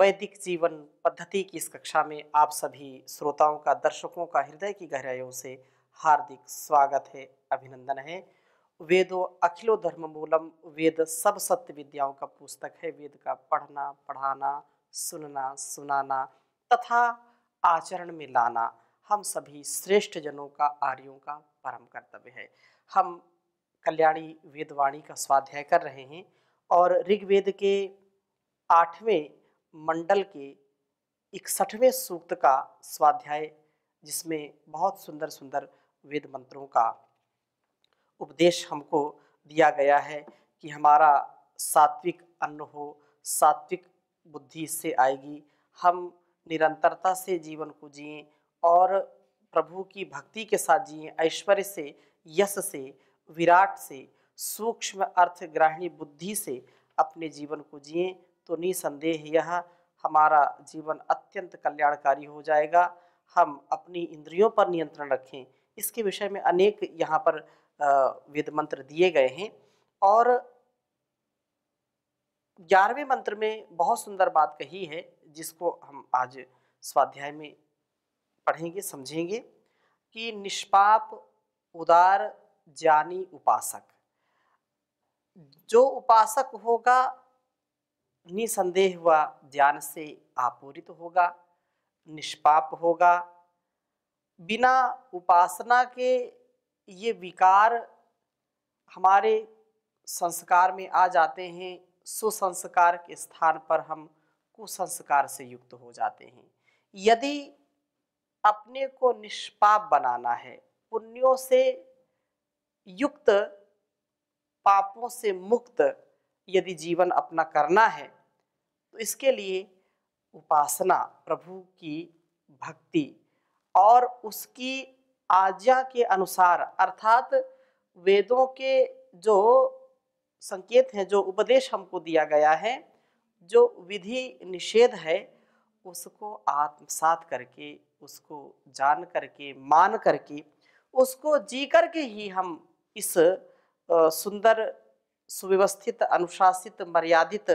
वैदिक जीवन पद्धति की इस कक्षा में आप सभी श्रोताओं का दर्शकों का हृदय की गहराइयों से हार्दिक स्वागत है अभिनंदन है वेदो अखिलो धर्म मूलम वेद सब सत्य विद्याओं का पुस्तक है वेद का पढ़ना पढ़ाना सुनना सुनाना तथा आचरण में लाना हम सभी श्रेष्ठ जनों का आर्यों का परम कर्तव्य है हम कल्याणी वेदवाणी का स्वाध्याय कर रहे हैं और ऋग्वेद के आठवें मंडल के इकसठवें सूक्त का स्वाध्याय जिसमें बहुत सुंदर सुंदर वेद मंत्रों का उपदेश हमको दिया गया है कि हमारा सात्विक अन्न हो सात्विक बुद्धि से आएगी हम निरंतरता से जीवन को जिए और प्रभु की भक्ति के साथ जिए ऐश्वर्य से यश से विराट से सूक्ष्म अर्थ ग्राहिणी बुद्धि से अपने जीवन को जिए तो निसंदेह यह हमारा जीवन अत्यंत कल्याणकारी हो जाएगा हम अपनी इंद्रियों पर नियंत्रण रखें इसके विषय में अनेक यहाँ पर वेद मंत्र दिए गए हैं और ग्यारहवें मंत्र में बहुत सुंदर बात कही है जिसको हम आज स्वाध्याय में पढ़ेंगे समझेंगे कि निष्पाप उदार ज्ञानी उपासक जो उपासक होगा निसंदेह व ज्ञान से आपूरित होगा निष्पाप होगा बिना उपासना के ये विकार हमारे संस्कार में आ जाते हैं सुसंस्कार के स्थान पर हम कुसंस्कार से युक्त हो जाते हैं यदि अपने को निष्पाप बनाना है पुण्यों से युक्त पापों से मुक्त यदि जीवन अपना करना है तो इसके लिए उपासना प्रभु की भक्ति और उसकी आज्ञा के अनुसार अर्थात वेदों के जो संकेत हैं जो उपदेश हमको दिया गया है जो विधि निषेध है उसको आत्मसात करके उसको जान करके मान करके उसको जी करके ही हम इस सुंदर सुव्यवस्थित अनुशासित मर्यादित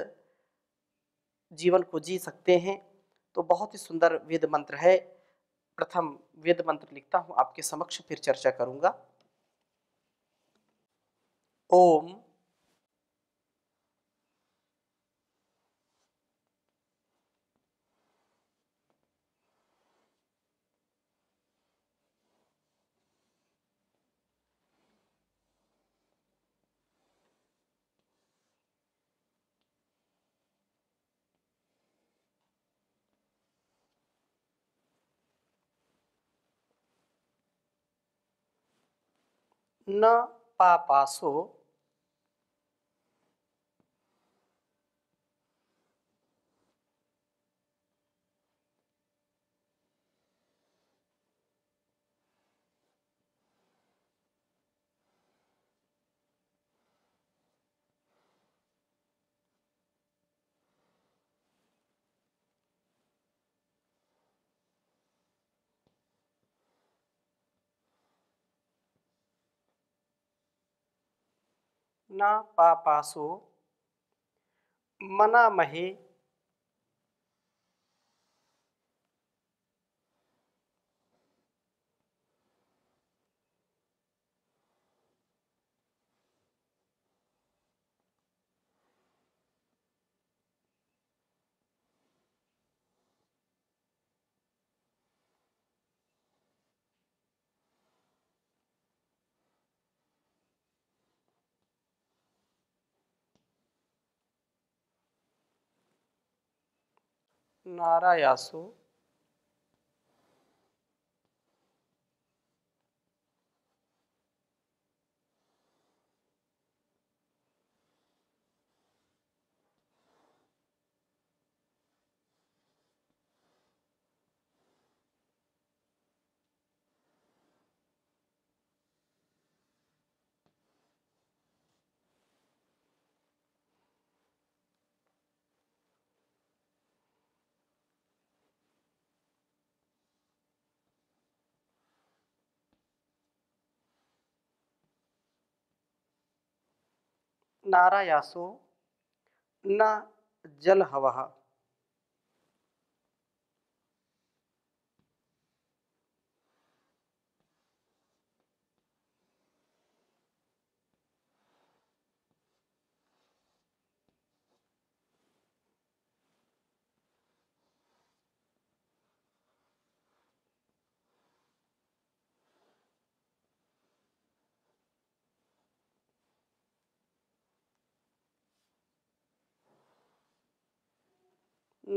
जीवन को जी सकते हैं तो बहुत ही सुंदर वेद मंत्र है प्रथम वेद मंत्र लिखता हूँ आपके समक्ष फिर चर्चा करूंगा ओम न पापासो ना पापासो मनामहे नारायासो नारायासो न ना जल हवा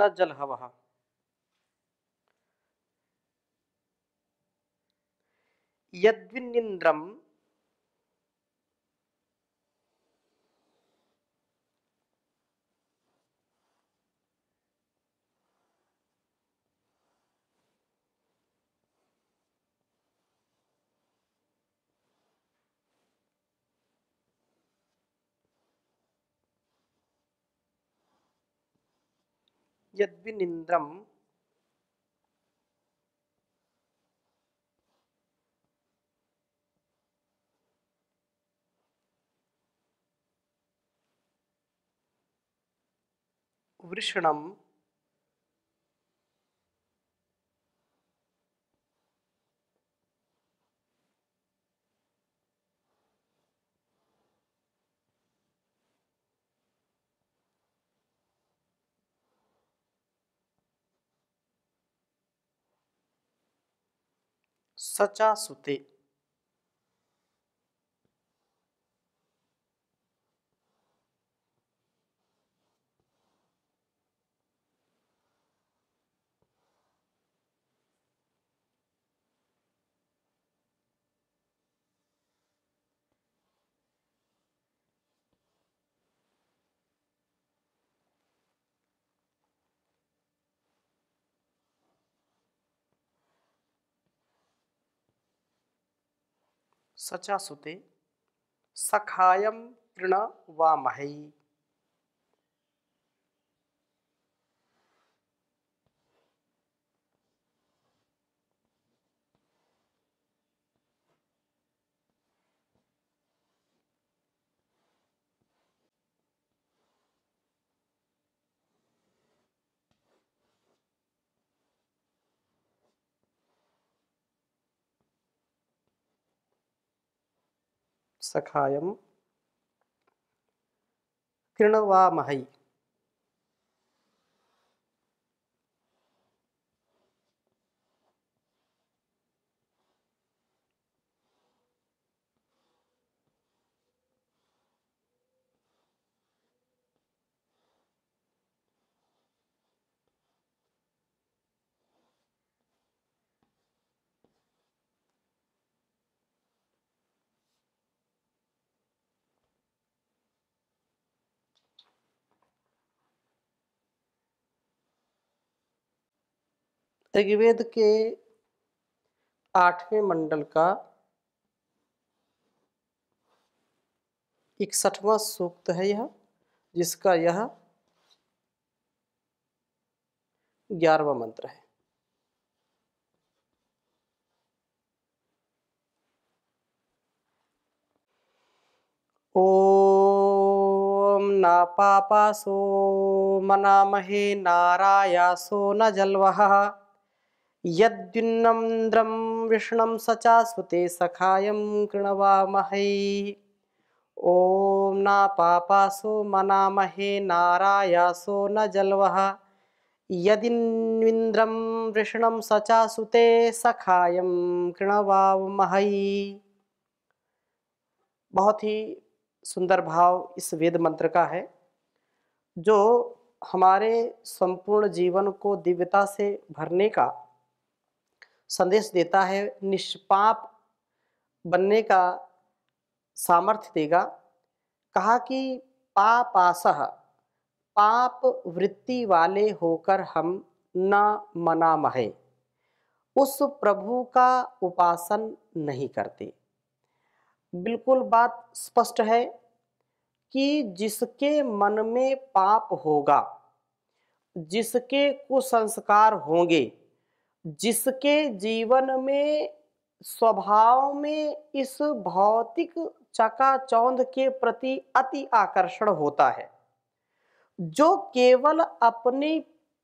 न जल हवा यद्विनिंद्रम यद्विनिन्द्रम वृषणम સચા सचा सुते सखायम तृणवामहई சகாயம் கிருணவாமகை ऋग्वेद के आठवें मंडल का इकसठवां सूक्त है यह जिसका यह ग्यारहवा मंत्र है ओ ना पापा सो मनामहे नारायासो न जलवहा यद्युन्नन्द्रं विष्णं स चास्वते सखायं कृणवामहै ॐ पापासो मनामहे नारायासो न जल्वः यदिन्विन्द्रं वृषणं सचा सुते सखायं कृणवामहै बहुत ही सुंदर भाव इस वेद मंत्र का है जो हमारे संपूर्ण जीवन को दिव्यता से भरने का संदेश देता है निष्पाप बनने का सामर्थ्य देगा कहा कि पापासह पाप वृत्ति वाले होकर हम न मना महे उस प्रभु का उपासन नहीं करते बिल्कुल बात स्पष्ट है कि जिसके मन में पाप होगा जिसके कुसंस्कार होंगे जिसके जीवन में स्वभाव में इस भौतिक चकाचौंध के प्रति अति आकर्षण होता है जो केवल अपने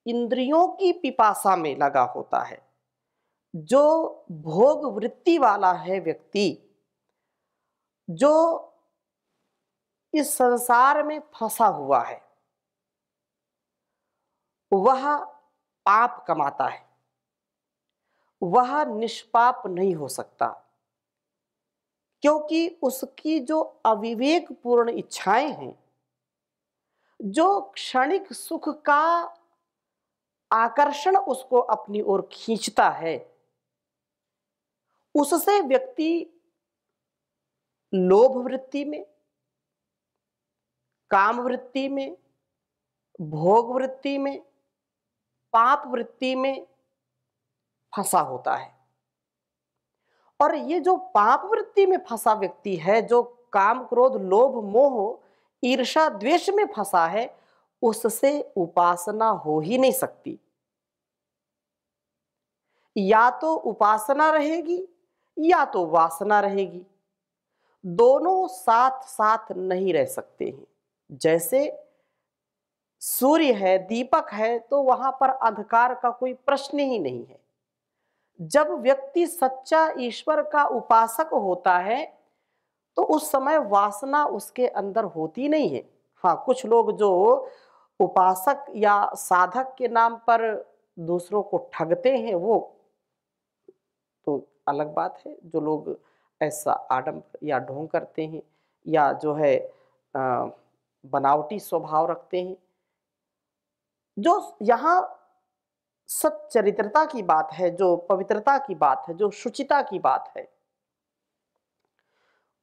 इंद्रियों की पिपासा में लगा होता है जो भोग वृत्ति वाला है व्यक्ति जो इस संसार में फंसा हुआ है वह पाप कमाता है वह निष्पाप नहीं हो सकता क्योंकि उसकी जो अविवेक पूर्ण इच्छाएं हैं जो क्षणिक सुख का आकर्षण उसको अपनी ओर खींचता है उससे व्यक्ति लोभ वृत्ति में काम वृत्ति में भोग वृत्ति में पाप वृत्ति में फंसा होता है और ये जो पाप वृत्ति में फंसा व्यक्ति है जो काम क्रोध लोभ मोह ईर्षा द्वेष में फंसा है उससे उपासना हो ही नहीं सकती या तो उपासना रहेगी या तो वासना रहेगी दोनों साथ साथ नहीं रह सकते हैं जैसे सूर्य है दीपक है तो वहां पर अंधकार का कोई प्रश्न ही नहीं है जब व्यक्ति सच्चा ईश्वर का उपासक होता है तो उस समय वासना उसके अंदर होती नहीं है हाँ कुछ लोग जो उपासक या साधक के नाम पर दूसरों को ठगते हैं वो तो अलग बात है जो लोग ऐसा आडम या ढोंग करते हैं या जो है बनावटी स्वभाव रखते हैं जो यहाँ सच्चरित्रता की बात है जो पवित्रता की बात है जो शुचिता की बात है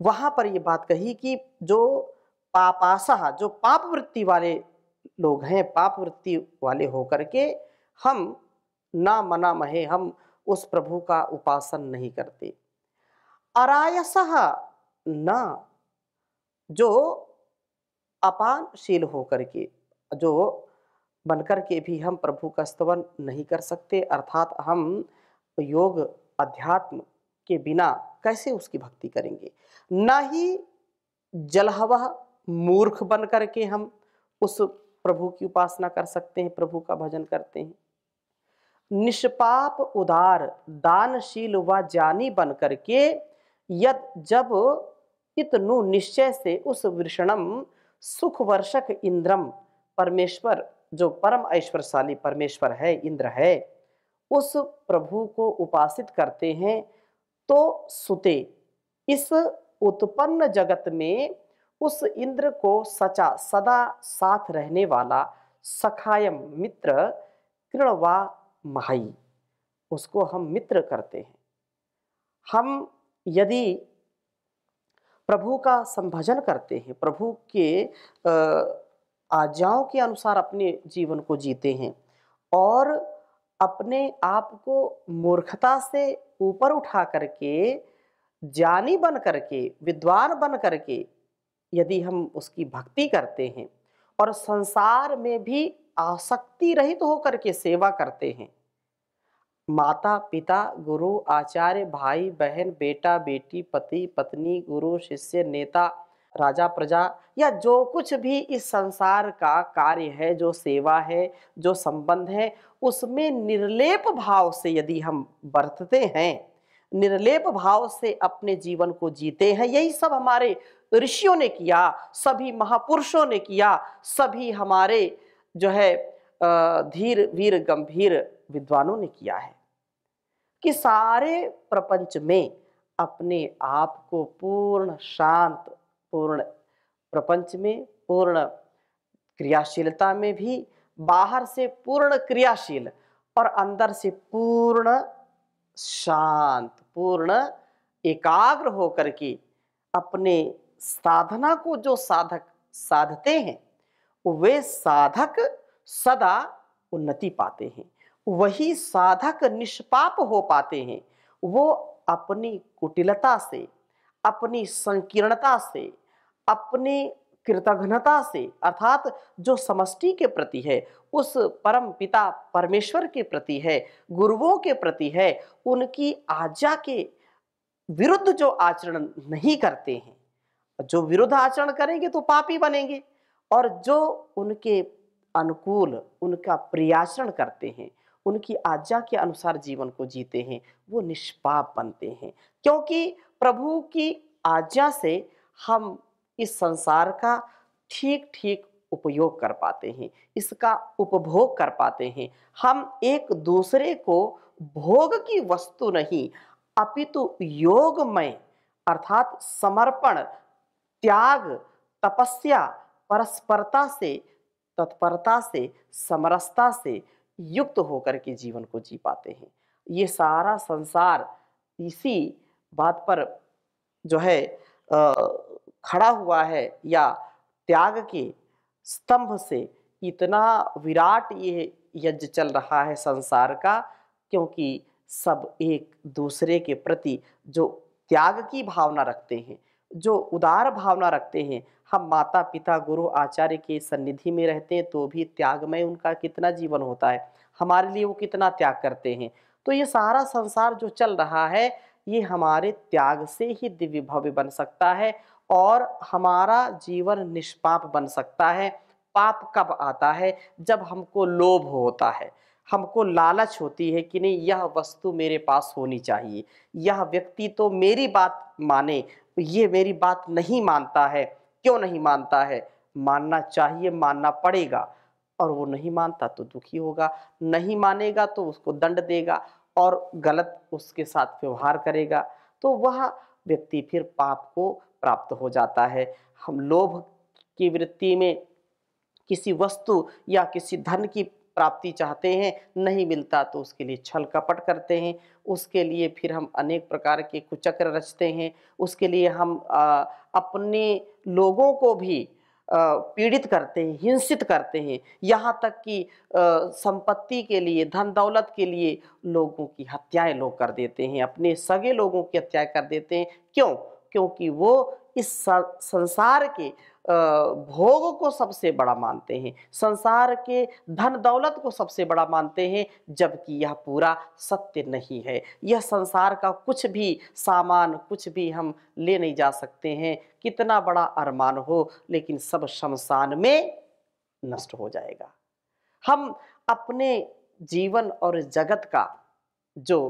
वहां पर यह बात कही कि जो पापाशाह जो पाप वृत्ति वाले लोग हैं पाप वृत्ति वाले होकर के हम ना मना महे हम उस प्रभु का उपासन नहीं करते अरायसह ना जो अपानशील होकर के जो बनकर के भी हम प्रभु का स्तवन नहीं कर सकते अर्थात हम योग अध्यात्म के बिना कैसे उसकी भक्ति करेंगे ना ही जलहवा मूर्ख बन कर के हम उस प्रभु की उपासना कर सकते हैं प्रभु का भजन करते हैं निष्पाप उदार दानशील व ज्ञानी बन करके यद जब इतनु निश्चय से उस वृषणम सुख वर्षक इंद्रम परमेश्वर जो परम ऐश्वर्यशाली परमेश्वर है इंद्र है उस प्रभु को उपासित करते हैं तो सुते इस उत्पन्न जगत में उस इंद्र को सचा सदा साथ रहने वाला सखायम मित्र कृणवा महाई उसको हम मित्र करते हैं हम यदि प्रभु का संभजन करते हैं प्रभु के आ, आज्ञाओं के अनुसार अपने जीवन को जीते हैं और अपने आप को मूर्खता से ऊपर उठा करके जानी बन करके विद्वान बन करके यदि हम उसकी भक्ति करते हैं और संसार में भी आसक्ति रहित तो होकर के सेवा करते हैं माता पिता गुरु आचार्य भाई बहन बेटा बेटी पति पत्नी गुरु शिष्य नेता राजा प्रजा या जो कुछ भी इस संसार का कार्य है जो सेवा है जो संबंध है उसमें निर्लेप भाव से यदि हम बरतते हैं निर्लेप भाव से अपने जीवन को जीते हैं यही सब हमारे ऋषियों ने किया सभी महापुरुषों ने किया सभी हमारे जो है धीर वीर गंभीर विद्वानों ने किया है कि सारे प्रपंच में अपने आप को पूर्ण शांत पूर्ण प्रपंच में पूर्ण क्रियाशीलता में भी बाहर से पूर्ण क्रियाशील और अंदर से पूर्ण शांत पूर्ण एकाग्र होकर के अपने साधना को जो साधक साधते हैं वे साधक सदा उन्नति पाते हैं वही साधक निष्पाप हो पाते हैं वो अपनी कुटिलता से अपनी संकीर्णता से अपनी कृतघ्नता से अर्थात जो समष्टि के प्रति है उस परम पिता परमेश्वर के प्रति है गुरुओं के प्रति है उनकी आज्ञा के विरुद्ध जो आचरण नहीं करते हैं जो विरुद्ध आचरण करेंगे तो पापी बनेंगे और जो उनके अनुकूल उनका प्रियाचरण करते हैं उनकी आज्ञा के अनुसार जीवन को जीते हैं वो निष्पाप बनते हैं क्योंकि प्रभु की आज्ञा से हम इस संसार का ठीक ठीक उपयोग कर पाते हैं इसका उपभोग कर पाते हैं हम एक दूसरे को भोग की वस्तु नहीं अपितु योगमय अर्थात समर्पण त्याग तपस्या परस्परता से तत्परता से समरसता से युक्त होकर के जीवन को जी पाते हैं ये सारा संसार इसी बात पर जो है आ, खड़ा हुआ है या त्याग के स्तंभ से इतना विराट ये यज्ञ चल रहा है संसार का क्योंकि सब एक दूसरे के प्रति जो त्याग की भावना रखते हैं जो उदार भावना रखते हैं हम माता पिता गुरु आचार्य के सन्निधि में रहते हैं तो भी त्यागमय उनका कितना जीवन होता है हमारे लिए वो कितना त्याग करते हैं तो ये सारा संसार जो चल रहा है ये हमारे त्याग से ही दिव्य भव्य बन सकता है और हमारा जीवन निष्पाप बन सकता है पाप कब आता है जब हमको लोभ होता है हमको लालच होती है कि नहीं यह वस्तु मेरे पास होनी चाहिए यह व्यक्ति तो मेरी बात माने ये मेरी बात नहीं मानता है क्यों नहीं मानता है मानना चाहिए मानना पड़ेगा और वो नहीं मानता तो दुखी होगा नहीं मानेगा तो उसको दंड देगा और गलत उसके साथ व्यवहार करेगा तो वह व्यक्ति फिर पाप को प्राप्त हो जाता है हम लोभ की वृत्ति में किसी वस्तु या किसी धन की प्राप्ति चाहते हैं नहीं मिलता तो उसके लिए छल कपट करते हैं उसके लिए फिर हम अनेक प्रकार के कुचक्र रचते हैं उसके लिए हम अपने लोगों को भी पीड़ित करते हैं हिंसित करते हैं यहाँ तक कि संपत्ति के लिए धन दौलत के लिए लोगों की हत्याएं लोग कर देते हैं अपने सगे लोगों की हत्याएं कर देते हैं क्यों क्योंकि वो इस संसार के भोग को सबसे बड़ा मानते हैं संसार के धन दौलत को सबसे बड़ा मानते हैं जबकि यह पूरा सत्य नहीं है यह संसार का कुछ भी सामान कुछ भी हम ले नहीं जा सकते हैं कितना बड़ा अरमान हो लेकिन सब शमशान में नष्ट हो जाएगा हम अपने जीवन और जगत का जो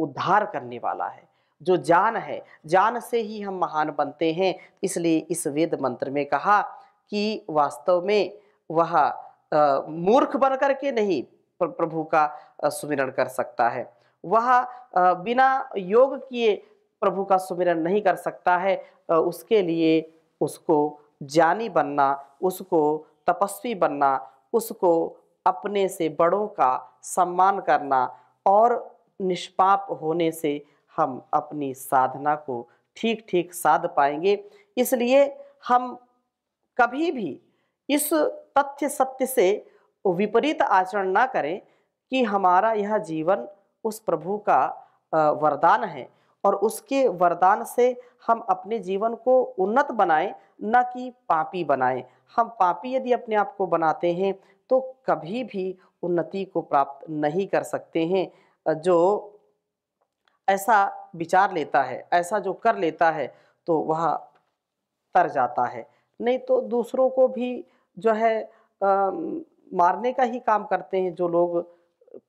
उद्धार करने वाला है जो जान है जान से ही हम महान बनते हैं इसलिए इस वेद मंत्र में कहा कि वास्तव में वह मूर्ख बन कर के नहीं प्रभु का सुमिरण कर सकता है वह बिना योग किए प्रभु का सुमिरण नहीं कर सकता है उसके लिए उसको ज्ञानी बनना उसको तपस्वी बनना उसको अपने से बड़ों का सम्मान करना और निष्पाप होने से हम अपनी साधना को ठीक ठीक साध पाएंगे इसलिए हम कभी भी इस तथ्य सत्य से विपरीत आचरण ना करें कि हमारा यह जीवन उस प्रभु का वरदान है और उसके वरदान से हम अपने जीवन को उन्नत बनाएं न कि पापी बनाएं हम पापी यदि अपने आप को बनाते हैं तो कभी भी उन्नति को प्राप्त नहीं कर सकते हैं जो ऐसा विचार लेता है ऐसा जो कर लेता है तो वह तर जाता है नहीं तो दूसरों को भी जो है आ, मारने का ही काम करते हैं जो लोग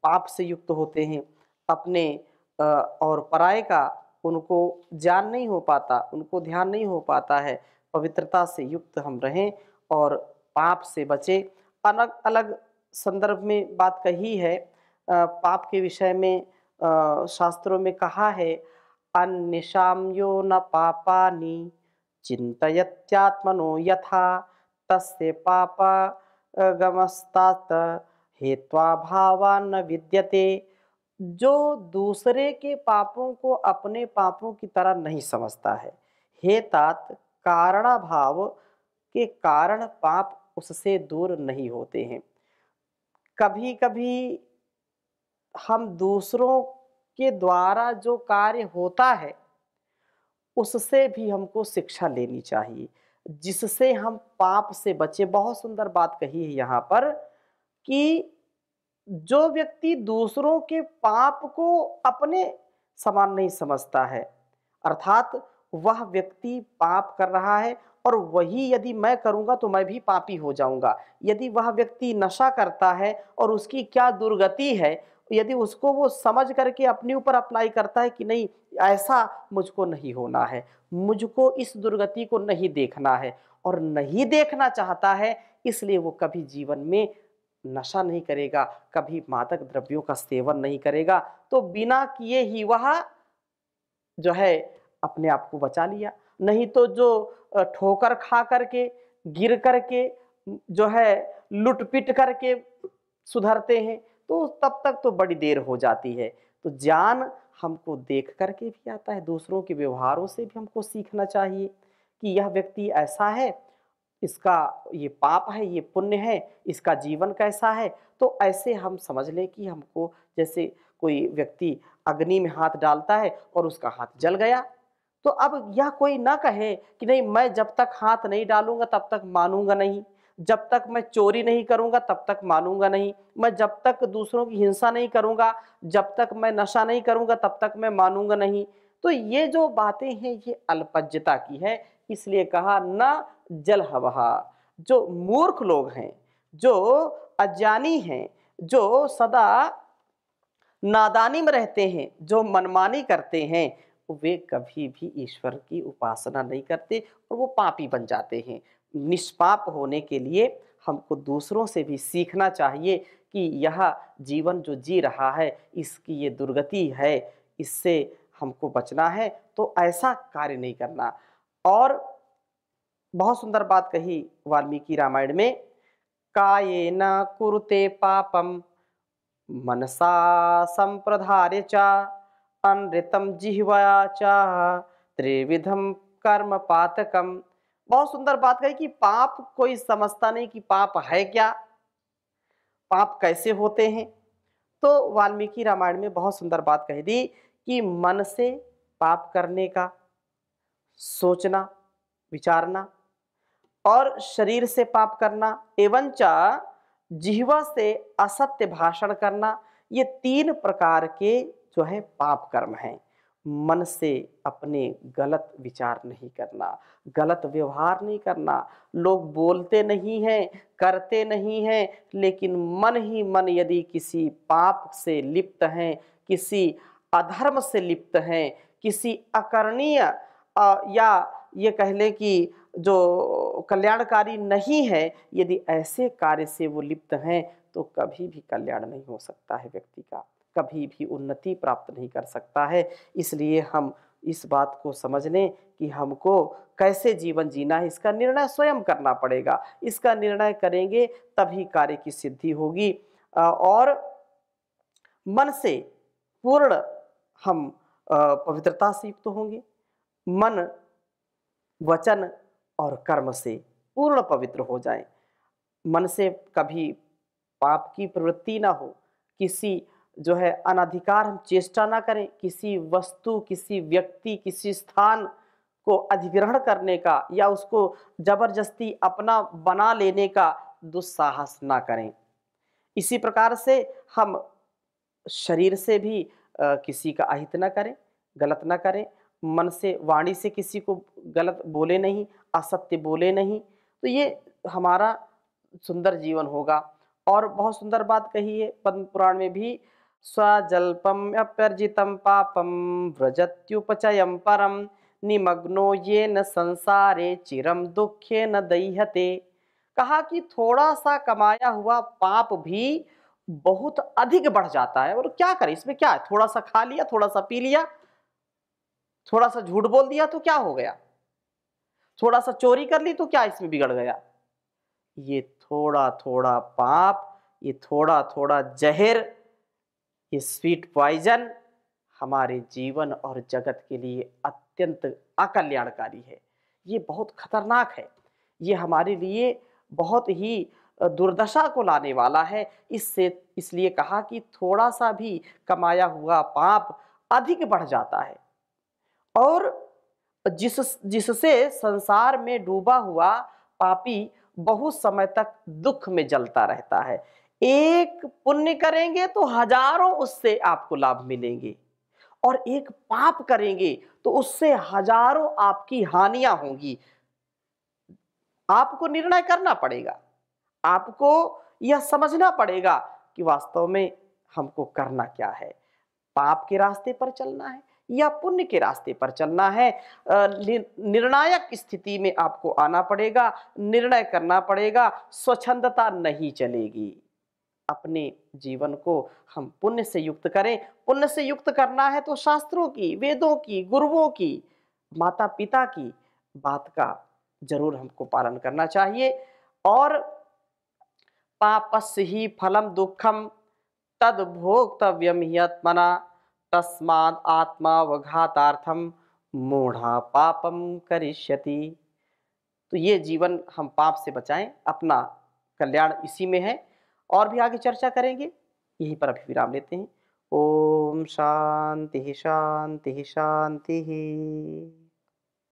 पाप से युक्त होते हैं अपने आ, और पराए का उनको ज्ञान नहीं हो पाता उनको ध्यान नहीं हो पाता है पवित्रता से युक्त हम रहें और पाप से बचें अलग अलग संदर्भ में बात कही है आ, पाप के विषय में शास्त्रों में कहा है अन्यो न पापानि चिंतत्यात्मनो यथा तस्य पापा गमस्तात हेत्वाभावान न विद्यते जो दूसरे के पापों को अपने पापों की तरह नहीं समझता है हेतात कारणाभाव के कारण पाप उससे दूर नहीं होते हैं कभी कभी हम दूसरों के द्वारा जो कार्य होता है उससे भी हमको शिक्षा लेनी चाहिए जिससे हम पाप से बचे बहुत सुंदर बात कही है यहाँ पर कि जो व्यक्ति दूसरों के पाप को अपने समान नहीं समझता है अर्थात वह व्यक्ति पाप कर रहा है और वही यदि मैं करूंगा तो मैं भी पापी हो जाऊंगा यदि वह व्यक्ति नशा करता है और उसकी क्या दुर्गति है यदि उसको वो समझ करके अपने ऊपर अप्लाई करता है कि नहीं ऐसा मुझको नहीं होना है मुझको इस दुर्गति को नहीं देखना है और नहीं देखना चाहता है इसलिए वो कभी जीवन में नशा नहीं करेगा कभी मादक द्रव्यों का सेवन नहीं करेगा तो बिना किए ही वह जो है अपने आप को बचा लिया नहीं तो जो ठोकर खा करके गिर करके जो है लुटपिट करके सुधरते हैं तो तब तक तो बड़ी देर हो जाती है तो ज्ञान हमको देख करके भी आता है दूसरों के व्यवहारों से भी हमको सीखना चाहिए कि यह व्यक्ति ऐसा है इसका ये पाप है ये पुण्य है इसका जीवन कैसा है तो ऐसे हम समझ लें कि हमको जैसे कोई व्यक्ति अग्नि में हाथ डालता है और उसका हाथ जल गया तो अब यह कोई ना कहे कि नहीं मैं जब तक हाथ नहीं डालूंगा तब तक मानूंगा नहीं जब तक मैं चोरी नहीं करूंगा तब तक मानूंगा नहीं मैं जब तक दूसरों की हिंसा नहीं करूंगा जब तक मैं नशा नहीं करूंगा तब तक मैं मानूंगा नहीं तो ये जो बातें हैं ये अल्पज्यता की है इसलिए कहा न जल हवा जो मूर्ख लोग हैं जो अज्ञानी हैं जो सदा नादानी में रहते हैं जो मनमानी करते हैं वे कभी भी ईश्वर की उपासना नहीं करते और वो पापी बन जाते हैं निष्पाप होने के लिए हमको दूसरों से भी सीखना चाहिए कि यह जीवन जो जी रहा है इसकी ये दुर्गति है इससे हमको बचना है तो ऐसा कार्य नहीं करना और बहुत सुंदर बात कही वाल्मीकि रामायण में काये न कुरुते पापम मनसा संप्रधारे चा अनृतम जिह्वया चा त्रिविधम कर्म पातकम बहुत सुंदर बात कही कि पाप कोई समझता नहीं कि पाप है क्या पाप कैसे होते हैं तो वाल्मीकि रामायण में बहुत सुंदर बात कही दी कि मन से पाप करने का सोचना विचारना और शरीर से पाप करना एवं चा जिहवा से असत्य भाषण करना ये तीन प्रकार के जो है पाप कर्म हैं मन से अपने गलत विचार नहीं करना गलत व्यवहार नहीं करना लोग बोलते नहीं हैं करते नहीं हैं लेकिन मन ही मन यदि किसी पाप से लिप्त हैं किसी अधर्म से लिप्त हैं किसी अकरणीय या ये कह लें कि जो कल्याणकारी नहीं है यदि ऐसे कार्य से वो लिप्त हैं तो कभी भी कल्याण नहीं हो सकता है व्यक्ति का कभी भी उन्नति प्राप्त नहीं कर सकता है इसलिए हम इस बात को समझ लें कि हमको कैसे जीवन जीना है इसका निर्णय स्वयं करना पड़ेगा इसका निर्णय करेंगे तभी कार्य की सिद्धि होगी और मन से पूर्ण हम पवित्रता से युक्त तो होंगे मन वचन और कर्म से पूर्ण पवित्र हो जाएं मन से कभी पाप की प्रवृत्ति ना हो किसी जो है अनाधिकार हम चेष्टा ना करें किसी वस्तु किसी व्यक्ति किसी स्थान को अधिग्रहण करने का या उसको जबरदस्ती अपना बना लेने का दुस्साहस ना करें इसी प्रकार से हम शरीर से भी आ, किसी का अहित ना करें गलत ना करें मन से वाणी से किसी को गलत बोले नहीं असत्य बोले नहीं तो ये हमारा सुंदर जीवन होगा और बहुत सुंदर बात कही है पद्म पुराण में भी स्वजल्पम् पापम व्रजत्युपचय परम निमग्नो ये न संसारे चिरम दुखे न दह्यते कहा कि थोड़ा सा कमाया हुआ पाप भी बहुत अधिक बढ़ जाता है और क्या करें इसमें क्या है थोड़ा सा खा लिया थोड़ा सा पी लिया थोड़ा सा झूठ बोल दिया तो क्या हो गया थोड़ा सा चोरी कर ली तो क्या इसमें बिगड़ गया ये थोड़ा थोड़ा पाप ये थोड़ा थोड़ा जहर ये स्वीट पॉइजन हमारे जीवन और जगत के लिए अत्यंत अकल्याणकारी है ये बहुत खतरनाक है ये हमारे लिए बहुत ही दुर्दशा को लाने वाला है इससे इसलिए कहा कि थोड़ा सा भी कमाया हुआ पाप अधिक बढ़ जाता है और जिस जिससे संसार में डूबा हुआ पापी बहुत समय तक दुख में जलता रहता है एक पुण्य करेंगे तो हजारों उससे आपको लाभ मिलेंगे और एक पाप करेंगे तो उससे हजारों आपकी हानियां होंगी आपको निर्णय करना पड़ेगा आपको यह समझना पड़ेगा कि वास्तव में हमको करना क्या है पाप के रास्ते पर चलना है या पुण्य के रास्ते पर चलना है निर्णायक स्थिति में आपको आना पड़ेगा निर्णय करना पड़ेगा स्वच्छंदता नहीं चलेगी अपने जीवन को हम पुण्य से युक्त करें पुण्य से युक्त करना है तो शास्त्रों की वेदों की गुरुओं की माता पिता की बात का जरूर हमको पालन करना चाहिए और पापस ही फलम दुखम तद भोक्तव्यम ही आत्मना तस्माद वघातार्थम मूढ़ा पापम करिष्यति तो ये जीवन हम पाप से बचाएं अपना कल्याण इसी में है और भी आगे चर्चा करेंगे यहीं पर अभी विराम लेते हैं ओम शांति शांति शांति